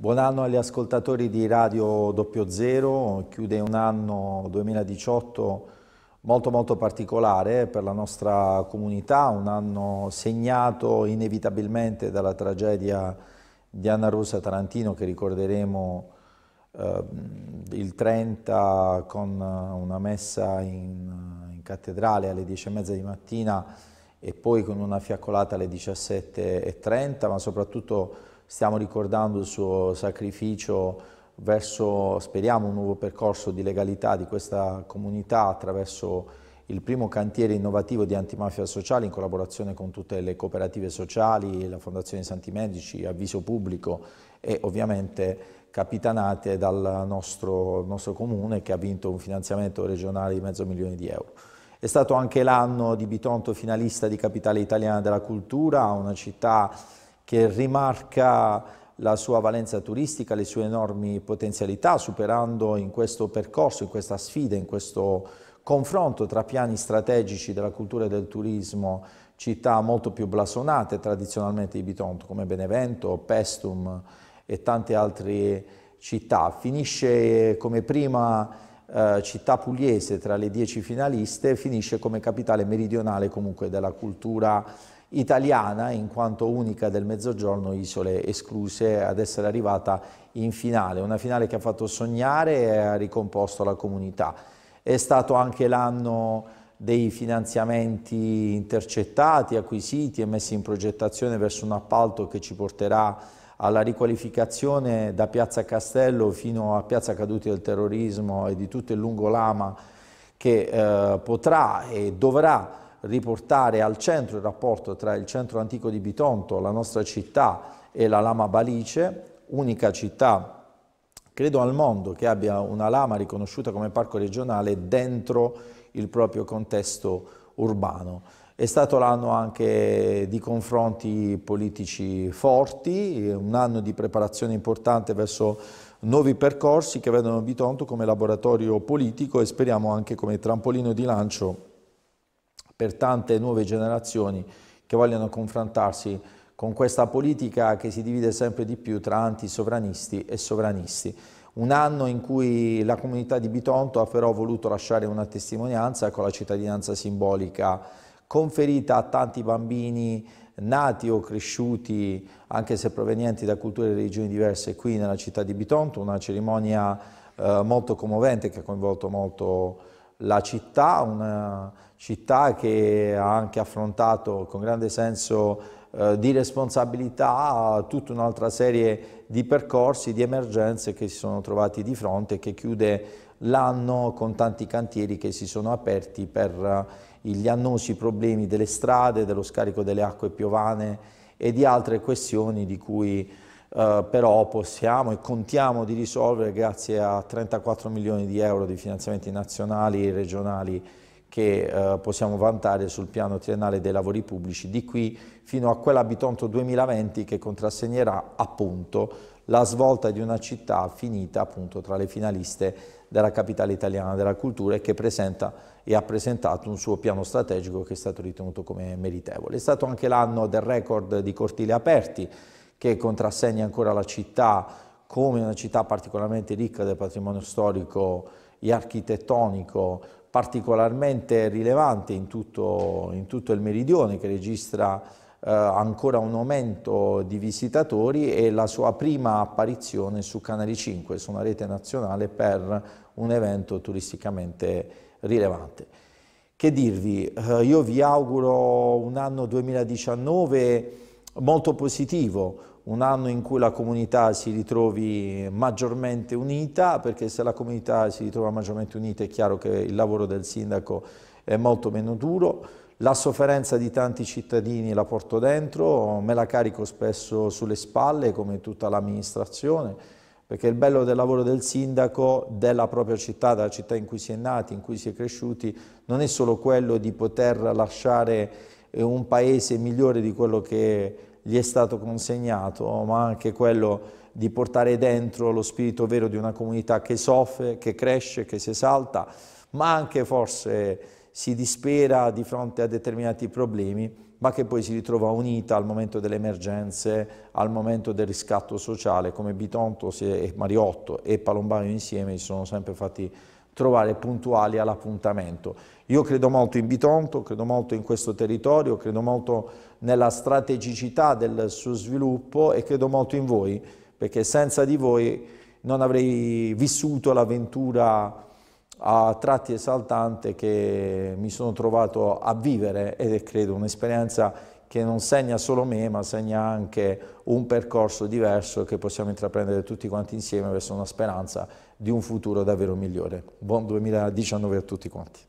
Buon anno agli ascoltatori di Radio 00, chiude un anno 2018 molto molto particolare per la nostra comunità, un anno segnato inevitabilmente dalla tragedia di Anna Rosa Tarantino che ricorderemo eh, il 30 con una messa in, in cattedrale alle 10 e mezza di mattina e poi con una fiaccolata alle 17.30, ma soprattutto stiamo ricordando il suo sacrificio verso, speriamo, un nuovo percorso di legalità di questa comunità attraverso il primo cantiere innovativo di antimafia sociale in collaborazione con tutte le cooperative sociali, la Fondazione Santi Medici, Avviso Pubblico e ovviamente capitanate dal nostro, nostro comune che ha vinto un finanziamento regionale di mezzo milione di euro. È stato anche l'anno di Bitonto finalista di Capitale Italiana della Cultura, una città che rimarca la sua valenza turistica, le sue enormi potenzialità, superando in questo percorso, in questa sfida, in questo confronto tra piani strategici della cultura e del turismo, città molto più blasonate tradizionalmente di Bitonto, come Benevento, Pestum e tante altre città. Finisce come prima eh, città pugliese tra le dieci finaliste, finisce come capitale meridionale comunque della cultura italiana, in quanto unica del Mezzogiorno, isole escluse, ad essere arrivata in finale. Una finale che ha fatto sognare e ha ricomposto la comunità. È stato anche l'anno dei finanziamenti intercettati, acquisiti e messi in progettazione verso un appalto che ci porterà alla riqualificazione da Piazza Castello fino a Piazza Caduti del Terrorismo e di tutto il lungo lama che eh, potrà e dovrà riportare al centro il rapporto tra il centro antico di Bitonto, la nostra città e la lama Balice, unica città credo al mondo che abbia una lama riconosciuta come parco regionale dentro il proprio contesto urbano. È stato l'anno anche di confronti politici forti, un anno di preparazione importante verso nuovi percorsi che vedono Bitonto come laboratorio politico e speriamo anche come trampolino di lancio per tante nuove generazioni che vogliono confrontarsi con questa politica che si divide sempre di più tra antisovranisti e sovranisti. Un anno in cui la comunità di Bitonto ha però voluto lasciare una testimonianza con la cittadinanza simbolica conferita a tanti bambini nati o cresciuti, anche se provenienti da culture e religioni diverse, qui nella città di Bitonto, una cerimonia eh, molto commovente che ha coinvolto molto la città, una città che ha anche affrontato con grande senso eh, di responsabilità tutta un'altra serie di percorsi, di emergenze che si sono trovati di fronte e che chiude l'anno con tanti cantieri che si sono aperti per eh, gli annosi problemi delle strade, dello scarico delle acque piovane e di altre questioni di cui eh, però possiamo e contiamo di risolvere grazie a 34 milioni di euro di finanziamenti nazionali e regionali che eh, possiamo vantare sul piano triennale dei lavori pubblici, di qui fino a quell'abitonto 2020 che contrassegnerà appunto la svolta di una città finita appunto tra le finaliste della capitale italiana della cultura e che presenta e ha presentato un suo piano strategico che è stato ritenuto come meritevole. È stato anche l'anno del record di cortili aperti, che contrassegna ancora la città come una città particolarmente ricca del patrimonio storico e architettonico, particolarmente rilevante in tutto, in tutto il meridione, che registra eh, ancora un aumento di visitatori e la sua prima apparizione su Canali 5, su una rete nazionale per un evento turisticamente rilevante. Che dirvi? Eh, io vi auguro un anno 2019 molto positivo, un anno in cui la comunità si ritrovi maggiormente unita, perché se la comunità si ritrova maggiormente unita è chiaro che il lavoro del sindaco è molto meno duro, la sofferenza di tanti cittadini la porto dentro, me la carico spesso sulle spalle come tutta l'amministrazione, perché il bello del lavoro del sindaco della propria città, della città in cui si è nati, in cui si è cresciuti, non è solo quello di poter lasciare eh, un paese migliore di quello che gli è stato consegnato, ma anche quello di portare dentro lo spirito vero di una comunità che soffre, che cresce, che si esalta, ma anche forse si dispera di fronte a determinati problemi, ma che poi si ritrova unita al momento delle emergenze, al momento del riscatto sociale, come Bitonto e Mariotto e Palombano insieme si sono sempre fatti trovare puntuali all'appuntamento. Io credo molto in Bitonto, credo molto in questo territorio, credo molto nella strategicità del suo sviluppo e credo molto in voi, perché senza di voi non avrei vissuto l'avventura a tratti esaltante che mi sono trovato a vivere ed è credo un'esperienza che non segna solo me ma segna anche un percorso diverso che possiamo intraprendere tutti quanti insieme verso una speranza di un futuro davvero migliore. Buon 2019 a tutti quanti.